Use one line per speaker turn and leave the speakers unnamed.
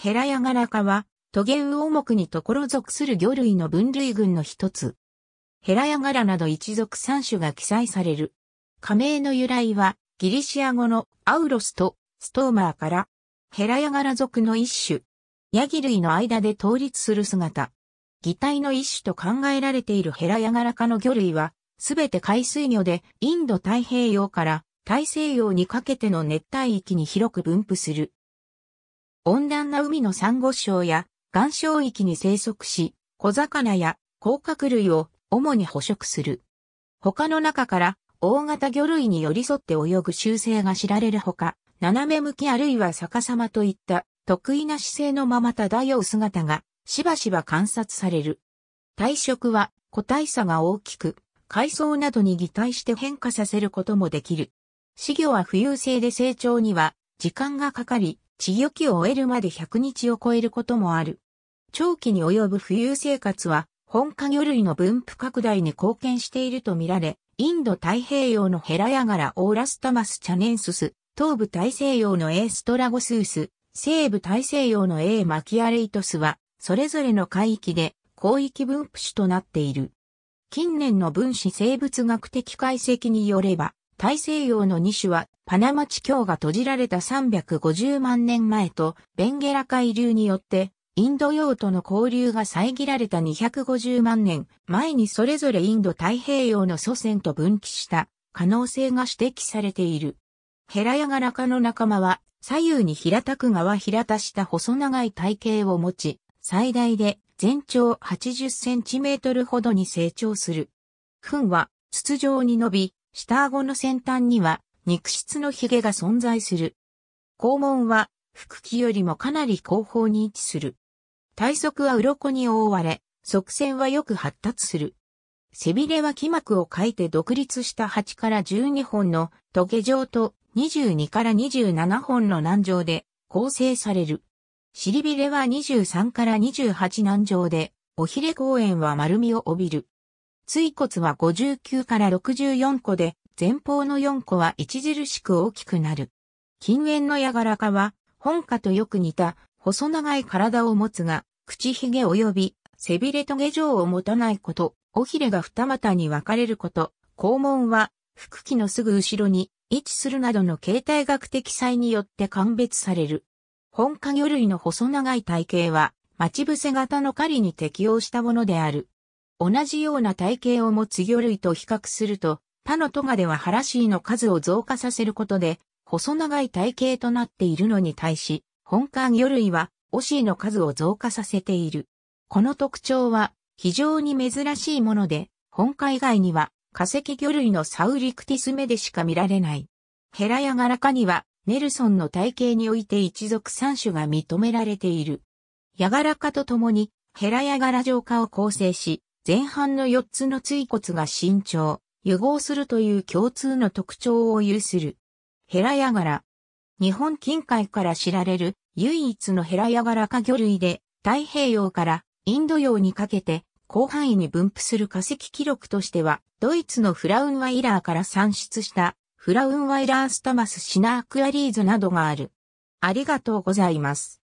ヘラヤガラ科は、トゲウオ目にところ属する魚類の分類群の一つ。ヘラヤガラなど一族三種が記載される。加盟の由来は、ギリシア語のアウロスとストーマーから、ヘラヤガラ族の一種。ヤギ類の間で倒立する姿。擬態の一種と考えられているヘラヤガラ科の魚類は、すべて海水魚でインド太平洋から大西洋にかけての熱帯域に広く分布する。温暖な海のサンゴ礁や岩礁域に生息し、小魚や甲殻類を主に捕食する。他の中から大型魚類に寄り添って泳ぐ習性が知られるほか、斜め向きあるいは逆さまといった得意な姿勢のまま漂う姿がしばしば観察される。体色は個体差が大きく、海藻などに擬態して変化させることもできる。稚魚は浮遊性で成長には時間がかかり、地癒を終えるまで100日を超えることもある。長期に及ぶ浮遊生活は、本科魚類の分布拡大に貢献しているとみられ、インド太平洋のヘラヤガラオーラスタマスチャネンスス、東部大西洋のエーストラゴスース、西部大西洋のエーマキアレイトスは、それぞれの海域で広域分布種となっている。近年の分子生物学的解析によれば、大西洋の2種はパナマ地境が閉じられた350万年前とベンゲラ海流によってインド洋との交流が遮られた250万年前にそれぞれインド太平洋の祖先と分岐した可能性が指摘されている。ヘラヤガラ科の仲間は左右に平たく側平たした細長い体型を持ち、最大で全長80センチメートルほどに成長する。糞は筒状に伸び、下顎の先端には肉質のヒゲが存在する。肛門は、腹器よりもかなり後方に位置する。体側は鱗に覆われ、側線はよく発達する。背びれは気膜を描いて独立した8から12本の棘状と22から27本の軟状で構成される。尻びれは23から28軟状で、おひれ公園は丸みを帯びる。椎骨は59から64個で、前方の4個は著しく大きくなる。近縁のヤガラ科は、本科とよく似た、細長い体を持つが、口ひげ及び、背びれと下状を持たないこと、尾ひれが二股に分かれること、肛門は、腹器のすぐ後ろに位置するなどの形態学的際によって鑑別される。本科魚類の細長い体型は、待ち伏せ型の狩りに適応したものである。同じような体型を持つ魚類と比較すると、他のトガではハラシーの数を増加させることで、細長い体型となっているのに対し、本館魚類はオシーの数を増加させている。この特徴は非常に珍しいもので、本館以外には化石魚類のサウリクティス目でしか見られない。ヘラヤガラカにはネルソンの体系において一族三種が認められている。ヤガラカとともにヘラヤガラ浄化を構成し、前半の4つの椎骨が身長、融合するという共通の特徴を有する。ヘラヤガラ。日本近海から知られる唯一のヘラヤガラ化魚類で太平洋からインド洋にかけて広範囲に分布する化石記録としてはドイツのフラウンワイラーから産出したフラウンワイラースタマスシナークアリーズなどがある。ありがとうございます。